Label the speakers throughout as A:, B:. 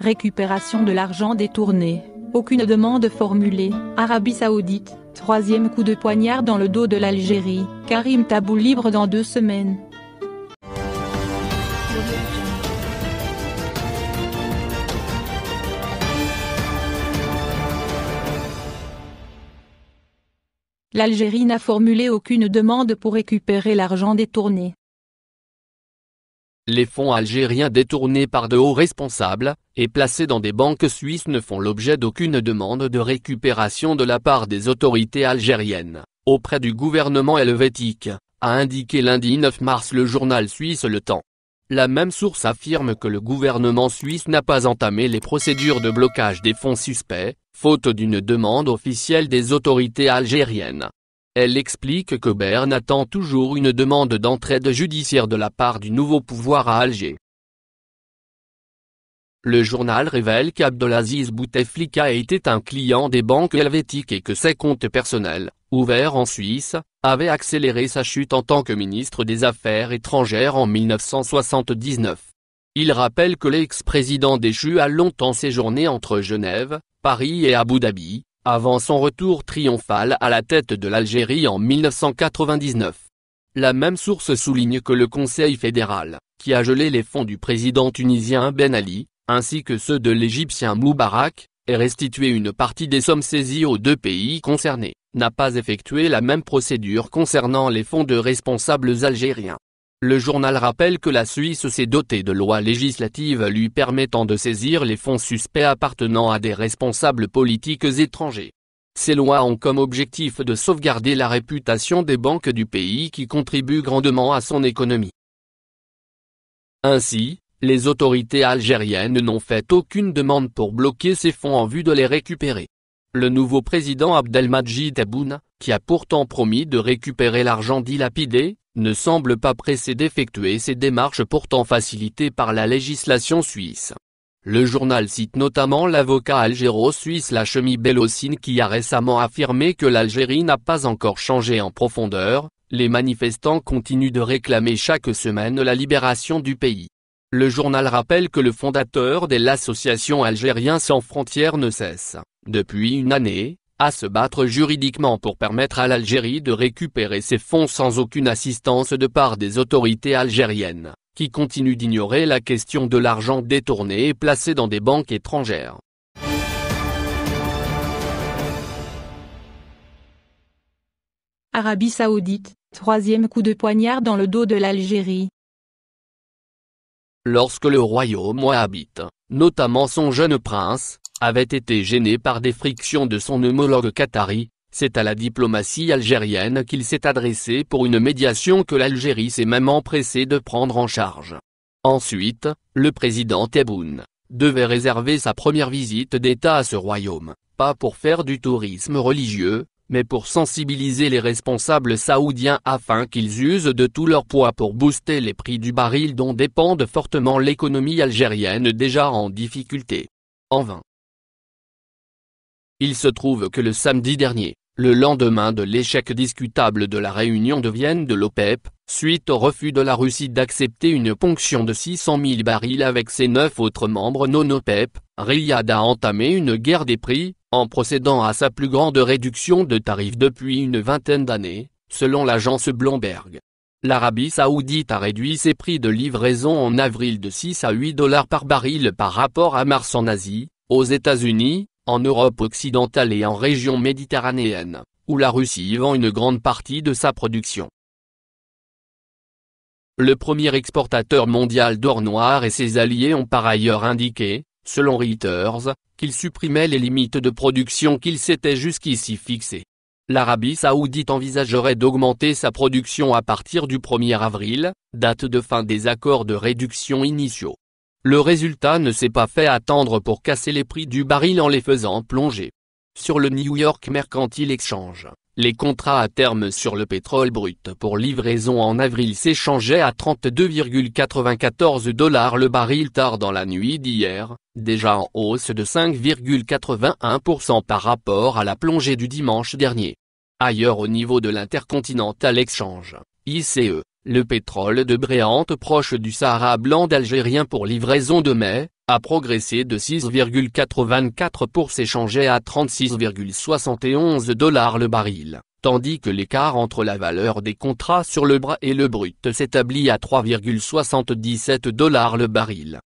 A: Récupération de l'argent détourné. Aucune demande formulée. Arabie Saoudite. Troisième coup de poignard dans le dos de l'Algérie. Karim Tabou libre dans deux semaines. l'Algérie n'a formulé aucune demande pour récupérer l'argent détourné. Les fonds algériens détournés par de hauts responsables, et placés dans des banques suisses ne font l'objet d'aucune demande de récupération de la part des autorités algériennes, auprès du gouvernement helvétique, a indiqué lundi 9 mars le journal suisse Le Temps. La même source affirme que le gouvernement suisse n'a pas entamé les procédures de blocage des fonds suspects, faute d'une demande officielle des autorités algériennes. Elle explique que Berne attend toujours une demande d'entraide judiciaire de la part du nouveau pouvoir à Alger. Le journal révèle qu'Abdelaziz Bouteflika était un client des banques helvétiques et que ses comptes personnels, ouverts en Suisse, avaient accéléré sa chute en tant que ministre des Affaires étrangères en 1979. Il rappelle que l'ex-président déchu a longtemps séjourné entre Genève, Paris et Abu Dhabi, avant son retour triomphal à la tête de l'Algérie en 1999. La même source souligne que le Conseil fédéral, qui a gelé les fonds du président tunisien Ben Ali, ainsi que ceux de l'Égyptien Moubarak, et restituer une partie des sommes saisies aux deux pays concernés, n'a pas effectué la même procédure concernant les fonds de responsables algériens. Le journal rappelle que la Suisse s'est dotée de lois législatives lui permettant de saisir les fonds suspects appartenant à des responsables politiques étrangers. Ces lois ont comme objectif de sauvegarder la réputation des banques du pays qui contribuent grandement à son économie. Ainsi, les autorités algériennes n'ont fait aucune demande pour bloquer ces fonds en vue de les récupérer. Le nouveau président Abdelmadjid Tebboune, qui a pourtant promis de récupérer l'argent dilapidé, ne semble pas pressé d'effectuer ces démarches pourtant facilitées par la législation suisse. Le journal cite notamment l'avocat algéro-suisse Lachemi bellocine qui a récemment affirmé que l'Algérie n'a pas encore changé en profondeur, les manifestants continuent de réclamer chaque semaine la libération du pays. Le journal rappelle que le fondateur de l'association Algérien sans frontières ne cesse, depuis une année, à se battre juridiquement pour permettre à l'Algérie de récupérer ses fonds sans aucune assistance de part des autorités algériennes, qui continuent d'ignorer la question de l'argent détourné et placé dans des banques étrangères. Arabie Saoudite, troisième coup de poignard dans le dos de l'Algérie lorsque le royaume wahhabite, notamment son jeune prince, avait été gêné par des frictions de son homologue qatari, c'est à la diplomatie algérienne qu'il s'est adressé pour une médiation que l'Algérie s'est même empressée de prendre en charge. Ensuite, le président Tebboune devait réserver sa première visite d'État à ce royaume, pas pour faire du tourisme religieux, mais pour sensibiliser les responsables saoudiens afin qu'ils usent de tout leur poids pour booster les prix du baril dont dépendent fortement l'économie algérienne déjà en difficulté. En vain. Il se trouve que le samedi dernier, le lendemain de l'échec discutable de la réunion de Vienne de l'OPEP, e suite au refus de la Russie d'accepter une ponction de 600 000 barils avec ses neuf autres membres non-OPEP, e Riyad a entamé une guerre des prix, en procédant à sa plus grande réduction de tarifs depuis une vingtaine d'années, selon l'agence Bloomberg. L'Arabie saoudite a réduit ses prix de livraison en avril de 6 à 8 dollars par baril par rapport à mars en Asie, aux États-Unis, en Europe occidentale et en région méditerranéenne, où la Russie vend une grande partie de sa production. Le premier exportateur mondial d'or noir et ses alliés ont par ailleurs indiqué, selon Reuters, qu'il supprimait les limites de production qu'il s'était jusqu'ici fixées. L'Arabie saoudite envisagerait d'augmenter sa production à partir du 1er avril, date de fin des accords de réduction initiaux. Le résultat ne s'est pas fait attendre pour casser les prix du baril en les faisant plonger. Sur le New York Mercantile Exchange, les contrats à terme sur le pétrole brut pour livraison en avril s'échangeaient à 32,94 dollars le baril tard dans la nuit d'hier, déjà en hausse de 5,81% par rapport à la plongée du dimanche dernier. Ailleurs au niveau de l'Intercontinental Exchange, ICE, le pétrole de Bréante proche du Sahara blanc d'Algérien pour livraison de mai, a progressé de 6,84 pour s'échanger à 36,71 dollars le baril, tandis que l'écart entre la valeur des contrats sur le bras et le brut s'établit à 3,77 dollars le baril.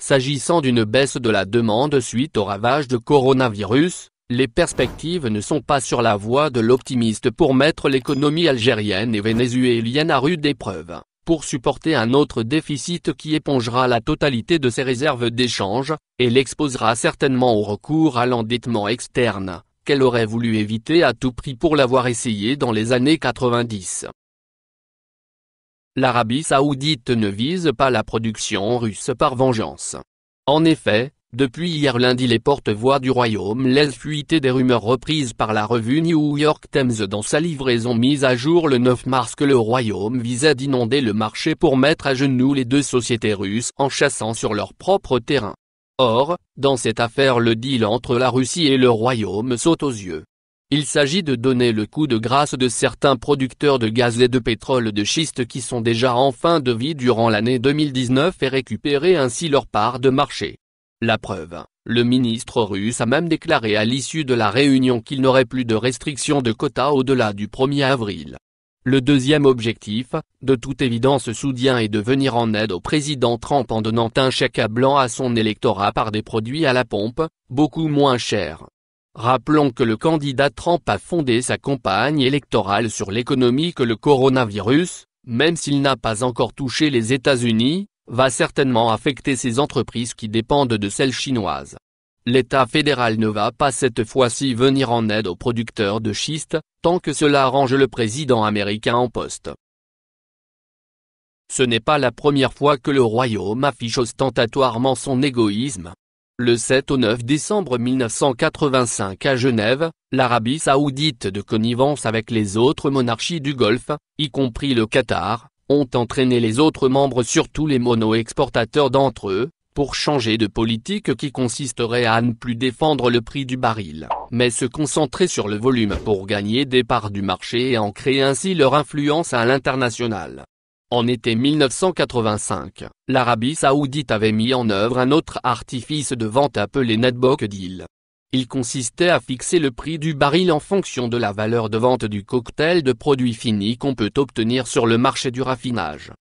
A: S'agissant d'une baisse de la demande suite au ravage de coronavirus, les perspectives ne sont pas sur la voie de l'optimiste pour mettre l'économie algérienne et vénézuélienne à rude épreuve pour supporter un autre déficit qui épongera la totalité de ses réserves d'échange, et l'exposera certainement au recours à l'endettement externe, qu'elle aurait voulu éviter à tout prix pour l'avoir essayé dans les années 90. L'Arabie saoudite ne vise pas la production russe par vengeance. En effet, depuis hier lundi les porte-voix du Royaume laissent fuiter des rumeurs reprises par la revue New York Times dans sa livraison mise à jour le 9 mars que le Royaume visait d'inonder le marché pour mettre à genoux les deux sociétés russes en chassant sur leur propre terrain. Or, dans cette affaire le deal entre la Russie et le Royaume saute aux yeux. Il s'agit de donner le coup de grâce de certains producteurs de gaz et de pétrole de schiste qui sont déjà en fin de vie durant l'année 2019 et récupérer ainsi leur part de marché. La preuve, le ministre russe a même déclaré à l'issue de la réunion qu'il n'aurait plus de restrictions de quotas au-delà du 1er avril. Le deuxième objectif, de toute évidence soutien est de venir en aide au président Trump en donnant un chèque à blanc à son électorat par des produits à la pompe, beaucoup moins chers. Rappelons que le candidat Trump a fondé sa campagne électorale sur l'économie que le coronavirus, même s'il n'a pas encore touché les États-Unis, va certainement affecter ces entreprises qui dépendent de celles chinoises. L'État fédéral ne va pas cette fois-ci venir en aide aux producteurs de schiste, tant que cela arrange le président américain en poste. Ce n'est pas la première fois que le Royaume affiche ostentatoirement son égoïsme. Le 7 au 9 décembre 1985 à Genève, l'Arabie saoudite de connivence avec les autres monarchies du Golfe, y compris le Qatar, ont entraîné les autres membres surtout les mono-exportateurs d'entre eux, pour changer de politique qui consisterait à ne plus défendre le prix du baril, mais se concentrer sur le volume pour gagner des parts du marché et en créer ainsi leur influence à l'international. En été 1985, l'Arabie saoudite avait mis en œuvre un autre artifice de vente appelé Netbook Deal, il consistait à fixer le prix du baril en fonction de la valeur de vente du cocktail de produits finis qu'on peut obtenir sur le marché du raffinage.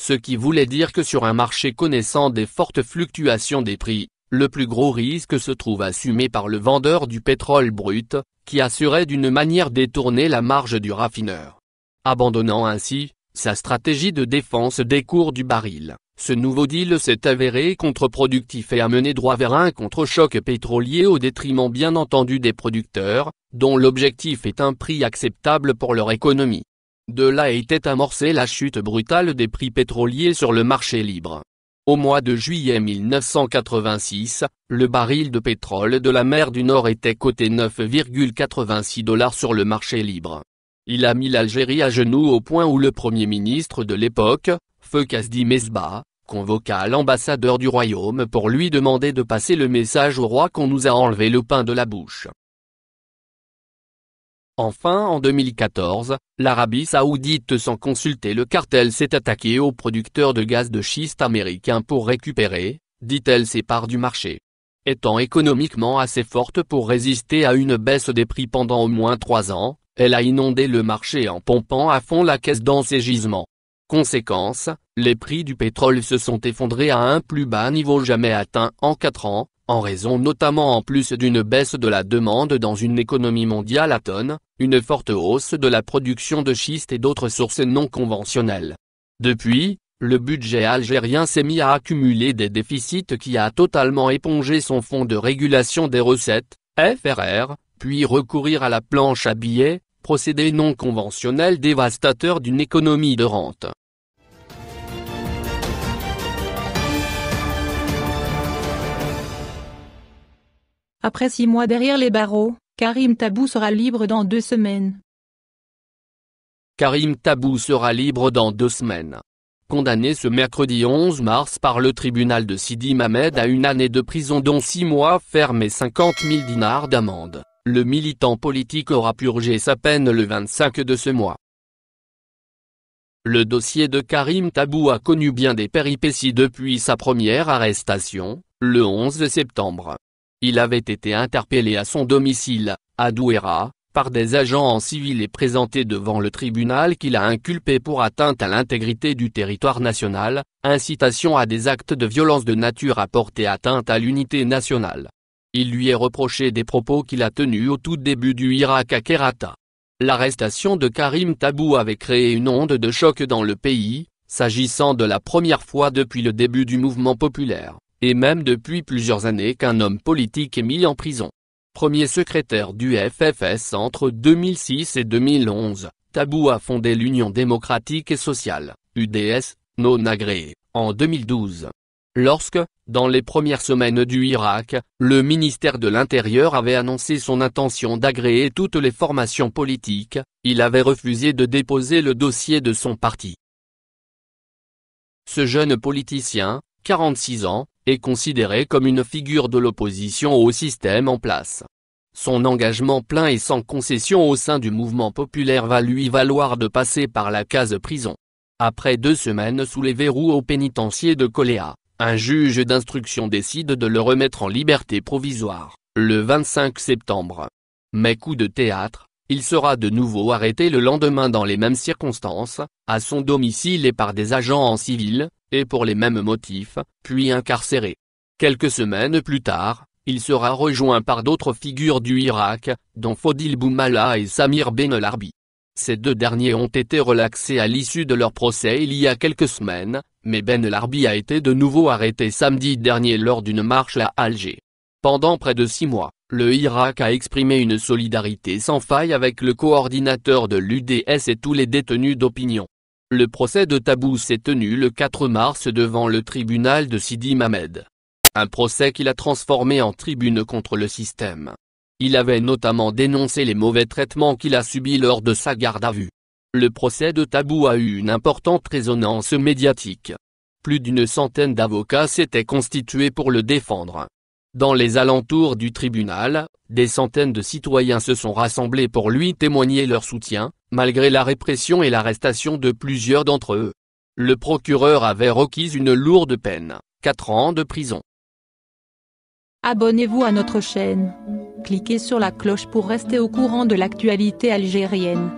A: Ce qui voulait dire que sur un marché connaissant des fortes fluctuations des prix, le plus gros risque se trouve assumé par le vendeur du pétrole brut, qui assurait d'une manière détournée la marge du raffineur. Abandonnant ainsi, sa stratégie de défense des cours du baril. Ce nouveau deal s'est avéré contre-productif et a mené droit vers un contre-choc pétrolier au détriment bien entendu des producteurs, dont l'objectif est un prix acceptable pour leur économie. De là était amorcée la chute brutale des prix pétroliers sur le marché libre. Au mois de juillet 1986, le baril de pétrole de la mer du Nord était coté 9,86 dollars sur le marché libre. Il a mis l'Algérie à genoux au point où le Premier ministre de l'époque, Feu Mesba convoqua l'ambassadeur du royaume pour lui demander de passer le message au roi qu'on nous a enlevé le pain de la bouche. Enfin en 2014, l'Arabie saoudite sans consulter le cartel s'est attaquée aux producteurs de gaz de schiste américain pour récupérer, dit-elle ses parts du marché. Étant économiquement assez forte pour résister à une baisse des prix pendant au moins trois ans, elle a inondé le marché en pompant à fond la caisse dans ses gisements. Conséquence, les prix du pétrole se sont effondrés à un plus bas niveau jamais atteint en 4 ans, en raison notamment en plus d'une baisse de la demande dans une économie mondiale à tonnes, une forte hausse de la production de schiste et d'autres sources non conventionnelles. Depuis, le budget algérien s'est mis à accumuler des déficits qui a totalement épongé son fonds de régulation des recettes, FRR, puis recourir à la planche à billets, procédé non conventionnel dévastateur d'une économie de rente. Après six mois derrière les barreaux, Karim Tabou sera libre dans deux semaines. Karim Tabou sera libre dans deux semaines. Condamné ce mercredi 11 mars par le tribunal de Sidi Mamed à une année de prison dont six mois ferme et 50 000 dinars d'amende le militant politique aura purgé sa peine le 25 de ce mois. Le dossier de Karim Tabou a connu bien des péripéties depuis sa première arrestation, le 11 septembre. Il avait été interpellé à son domicile, à Douera, par des agents en civil et présenté devant le tribunal qu'il a inculpé pour atteinte à l'intégrité du territoire national, incitation à des actes de violence de nature à porter atteinte à l'unité nationale. Il lui est reproché des propos qu'il a tenus au tout début du Irak à Kerata. L'arrestation de Karim Tabou avait créé une onde de choc dans le pays, s'agissant de la première fois depuis le début du mouvement populaire, et même depuis plusieurs années qu'un homme politique est mis en prison. Premier secrétaire du FFS entre 2006 et 2011, Tabou a fondé l'Union démocratique et sociale, UDS, non agréée, en 2012, Lorsque, dans les premières semaines du Irak, le ministère de l'Intérieur avait annoncé son intention d'agréer toutes les formations politiques, il avait refusé de déposer le dossier de son parti. Ce jeune politicien, 46 ans, est considéré comme une figure de l'opposition au système en place. Son engagement plein et sans concession au sein du mouvement populaire va lui valoir de passer par la case prison. Après deux semaines sous les verrous au pénitencier de Coléa, un juge d'instruction décide de le remettre en liberté provisoire, le 25 septembre. Mais coup de théâtre, il sera de nouveau arrêté le lendemain dans les mêmes circonstances, à son domicile et par des agents en civil, et pour les mêmes motifs, puis incarcéré. Quelques semaines plus tard, il sera rejoint par d'autres figures du Irak, dont Fodil Boumala et Samir Ben Larbi. Ces deux derniers ont été relaxés à l'issue de leur procès il y a quelques semaines, mais Ben Larbi a été de nouveau arrêté samedi dernier lors d'une marche à Alger. Pendant près de six mois, le Irak a exprimé une solidarité sans faille avec le coordinateur de l'UDS et tous les détenus d'opinion. Le procès de Tabou s'est tenu le 4 mars devant le tribunal de Sidi Mamed. Un procès qu'il a transformé en tribune contre le système. Il avait notamment dénoncé les mauvais traitements qu'il a subis lors de sa garde à vue. Le procès de Tabou a eu une importante résonance médiatique. Plus d'une centaine d'avocats s'étaient constitués pour le défendre. Dans les alentours du tribunal, des centaines de citoyens se sont rassemblés pour lui témoigner leur soutien, malgré la répression et l'arrestation de plusieurs d'entre eux. Le procureur avait requis une lourde peine, 4 ans de prison. Abonnez-vous à notre chaîne. Cliquez sur la cloche pour rester au courant de l'actualité algérienne.